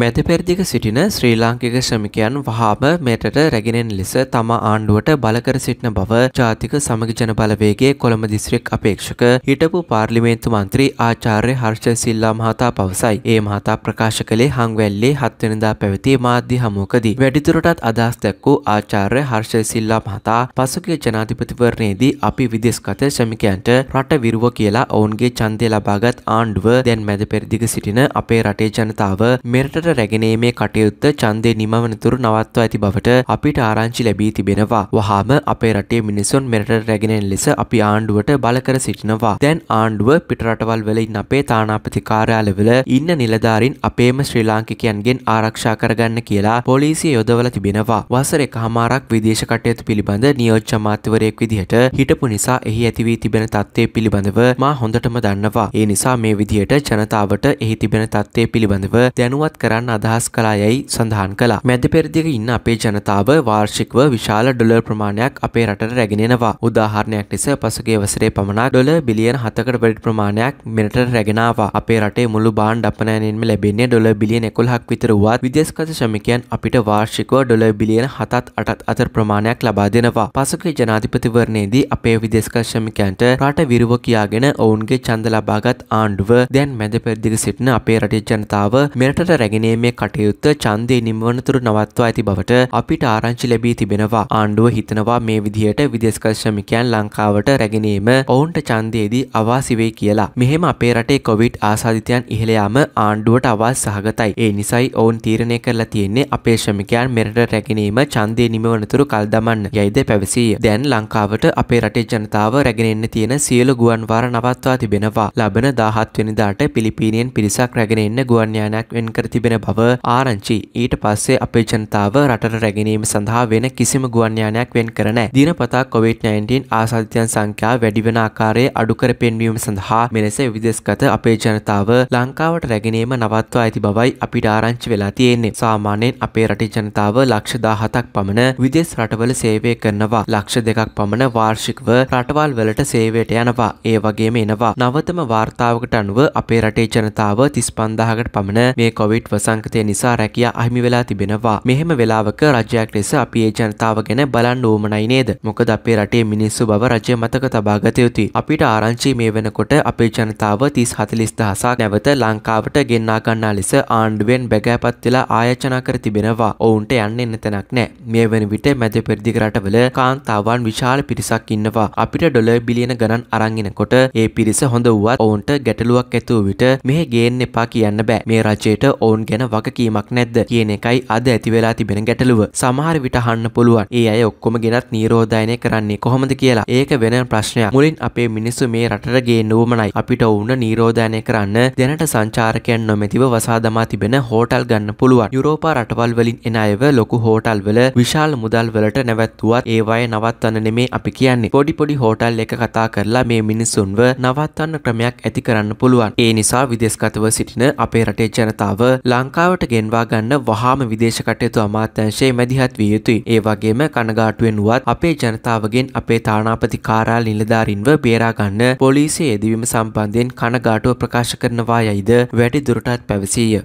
මැති පෙරදිග සිටින ශ්‍රී ලාංකික ශ්‍රමිකයන් වහාම මෙටට රැගෙනෙන් ලෙස තම ආණ්ඩුවට බලකර සිටින බව ජාතික සමග ජනබලවේගේ කොළඹ දිස්ත්‍රික් අපේක්ෂක හිටපු පාර්ලිමේන්තු මන්ත්‍රී ආචාර්ය හර්ෂ සිල්ලා මහතා පවසයි. ඒ මහතා ප්‍රකාශ කළේ හංවැල්ලේ හත්වනිදා පැවති මාධ්‍ය හමුවකදී. වැඩිදුරටත් අදහස් දැක්වූ ආචාර්ය හර්ෂ සිල්ලා මහතා පසුගිය ජනාධිපතිවරණයේදී අපි විදෙස්ගත ශ්‍රමිකයන්ට රට විරුව කියලා ඔවුන්ගේ ඡන්දය ලබාගත් ආණ්ඩුව දැන් මැද පෙරදිග සිටින අපේ රටේ ජනතාව මෙරට ඉදිරියට රැගෙනීමේ කටයුත්ත ඡන්දය නිමවනතුරු නවත්වා ඇති බවට අපිට ආරංචි ලැබී තිබෙනවා. වහාම අපේ රටේ මිනිසුන් මෙරට රැගෙනෙන ලෙස අපි ආණ්ඩුවට බල කර සිටිනවා. දැන් ආණ්ඩුව පිටරටවල් වල ඉන්න අපේ තානාපති කාර්යාලවල ඉන්න නිලධාරින් අපේම ශ්‍රී ලාංකිකයන්ගෙන් ආරක්ෂා කරගන්න කියලා පොලිසිය යොදවල තිබෙනවා. වසර එකහමාරක් විදේශ කටයුතු පිළිබඳ නියෝජ්‍ය අමාත්‍යවරයෙක් විදිහට හිටපු නිසා එහි ඇතිවී තිබෙන තත්ත්වය පිළිබඳව මා හොඳටම දන්නවා. ඒ නිසා මේ විදිහට ජනතාවට එහි තිබෙන තත්ත්වය පිළිබඳව දැනුවත් කර කරන්න අදහස් කලා යැයි සඳහන් කලා මැද පෙරදික ඉන්න අපේ ජනතාව වාර්ෂිකව විශාල ඩොලර් ප්‍රමාණයක් අපේ රටට රැගෙනෙනවා උදාහරණයක් ලෙස පසුගේ වසරේ පමණක් ඩොල බිලියන හතකට වැඩි ප්‍රමාණයක් මෙරට රැගෙනවා අපේ රටේ මුළු බාණ්ඩ අපනෑනෙන්ම ලැබෙන්නේ ඩොල බිලියන එකොළහක් විතර වුවත් විදේශගත ශ්‍රමිකයන් අපිට වාර්ෂිකව ඩොල බිලියන හතත් අටත් අතර ප්‍රමාණයක් ලබා දෙනවා පසුගේ ජනාධිපතිවරණයේදී අපේ විදේශගත ශ්‍රමිකයන්ට රට විරුව කියාගෙන ඔවුන්ගේ චන්ද ලබාගත් ආණ්ඩුව දැන් මැද පෙරදිග සිටින අපේ රටේ ජනතාව මෙරටට රැගෙන සමුදායගෙනීමේ කටයුත්ත ඡන්දය නිම්වනතුරු නවත්වා ඇති බවට අපිට ආරංචි ලැබී තිබෙනවා. ආණ්ඩුව හිතනවා මේ විදිහට විදේශගත ශ්‍රමිකයන් ලංකාවට රැගෙනීම ඔවුන්ට ඡන්දයේදී අවාසි වෙයි කියලා. මෙහෙම අපේ රටේ කොවිඩ් ආසාදිතයන් ඉහළ යාම ආණ්ඩුවට අවාසි සහගතයි. ඒ නිසයි ඔවුන් තීරණය කරලා තියෙන්නේ අපේ ශ්‍රමිකයන් මෙරට රැගෙනීම ඡන්දය නිමවනතුරු කල් දමන්න යයිද පැවසීය. දැන් ලංකාවට අපේ රටේ ජනතාව රැගෙනෙන්න තියෙන සියලු ගුවන්වාර නවත්වා තිබෙනවා. ලබන 17 වෙනිදාට පිලිපීනියෙන් පිරිසක් රැගෙන එන්න ගුවන් යානයක් වෙන් කර තිබෙනවා. තිබෙන බව ආරංචි ඊට පස්සේ අපේ ජනතාව රටට රැගෙනීම සඳහා වෙන කිසිම ගුවන්යානයක් වෙන් කරන දිනපතා කොවිD-19 ආසාධිතයන් සංඛ්‍යා වැඩිවෙන ආකාරයේ අඩුකර පෙන්වීම සඳහා මෙලෙස විදෙස්ගත අපේ ජනතාව ලංකාවට රැගෙනීම නවත්වා ඇති බවයි අපිට ආරංචි වෙලා තියෙන්නේ සාමාන්‍යයෙන් අපේ රටේ ජනතාව ලක්ෂදා හතක් පමණ විදෙස් රටවල සේවය කරනවා ලක්ෂ දෙකක් පමණ වාර්ෂිකව රටවල් වලට සේවයට යනවා ඒ වගේම එනවා නවතම වාර්තාවකට අනුව අපේ රටේ ජනතාව තිස් පන්දාහකට පමණ මේ කොවිට් සංකතය නිසා රැකියා අහිමි වෙලා තිබෙනවා. මෙහෙම වෙලාවක රජයක් ලෙස අපි ඒ ජනතාව ගැන බලන්න ඕමනයි නේද? මොකද අපේ රටේ මිනිස්සු බව රජය මතක තබා ගත යුතුයි. අපිට ආරංචි මේ වෙනකොට අපේ ජනතාව 30-40 දහසක් නැවත ලංකාවට ගෙන්නා ගන්නා ලෙස ආණ්ඩුවෙන් බැගෑපත් වෙලා ආයෝජනා කර තිබෙනවා. ඔවුන්ට යන්න එන්න තැනක් නැහැ. මේ වෙන විට මැද පෙරදිග රටවල කාන්තාවන් විශාල පිරිසක් ඉන්නවා. අපිට ඩොලර් බිලියන ගණන් අරන් එනකොට ඒ පිරිස හොඳ වුවත් ඔවුන්ට ගැටලුවක් ඇතුව විට මෙහි ගේන්න එපා කියන්න බෑ. මේ රජයට ඔවුන් ගැන වගකීමක් නැද්ද කියන එකයි අද ඇතිවෙලා තිබෙන ගැටලුව සමහර විට හන්න පුළුවන් ඒ අය ඔක්කොම ගෙනත් නීරෝධයනය කරන්නේ කොහොමද කියලා ඒක වෙන ප්‍රශ්නයක් මුලින් අපේ මිනිස්සු මේ රටට ගේන්න ඕමනයි අපිට ඔවුන්න නීරෝධයනය කරන්න දැනට සංචාරකයන් නොමැතිව වසා දමා තිබෙන හෝටල් ගන්න පුළුවන් යුරෝපා රටවල් වලින් එන අයව ලොකු හෝටල් වල විශාල මුදල් වලට නැවැත්තුවත් ඒවය නවත්වන්න නෙමේ අපි කියන්නේ පොඩි පොඩි හෝටල් එක කතා කරලා මේ මිනිස්සුන්ව නවත්වන්න ක්‍රමයක් ඇති කරන්න පුළුවන් ඒ නිසා විදෙස්ගතව සිටින අපේ රටේ ජනතාව ලා ලංකාවට ගෙන්වා ගන්න වහාම විදේශ කටයුතු අමාත්‍යංශයේ මැදිහත් විය යුතුයි. ඒ වගේම කනගාටුවෙන් වුවත් අපේ ජනතාවගෙන් අපේ තානාපති කාරාල නිලධාරින්ව බේරා ගන්න පොලිසිය යෙදවීම සම්බන්ධයෙන් කනගාටුව ප්‍රකාශ කරනවා යයිද වැඩි දුරටත් පැවසීය.